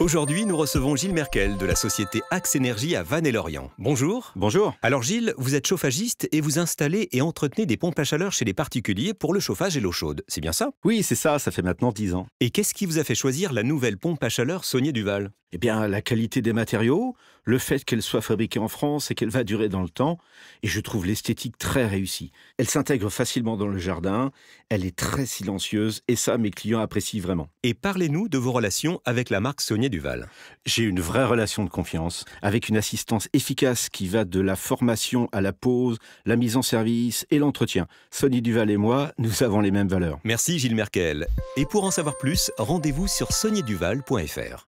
Aujourd'hui, nous recevons Gilles Merkel de la société Axe Énergie à Vannes-et-Lorient. Bonjour. Bonjour. Alors Gilles, vous êtes chauffagiste et vous installez et entretenez des pompes à chaleur chez les particuliers pour le chauffage et l'eau chaude. C'est bien ça Oui, c'est ça, ça fait maintenant 10 ans. Et qu'est-ce qui vous a fait choisir la nouvelle pompe à chaleur Saunier Duval eh bien, la qualité des matériaux, le fait qu'elle soit fabriquée en France et qu'elle va durer dans le temps, et je trouve l'esthétique très réussie. Elle s'intègre facilement dans le jardin, elle est très silencieuse, et ça, mes clients apprécient vraiment. Et parlez-nous de vos relations avec la marque Saunier Duval. J'ai une vraie relation de confiance, avec une assistance efficace qui va de la formation à la pose, la mise en service et l'entretien. Saunier Duval et moi, nous avons les mêmes valeurs. Merci Gilles Merkel. Et pour en savoir plus, rendez-vous sur saunierduval.fr.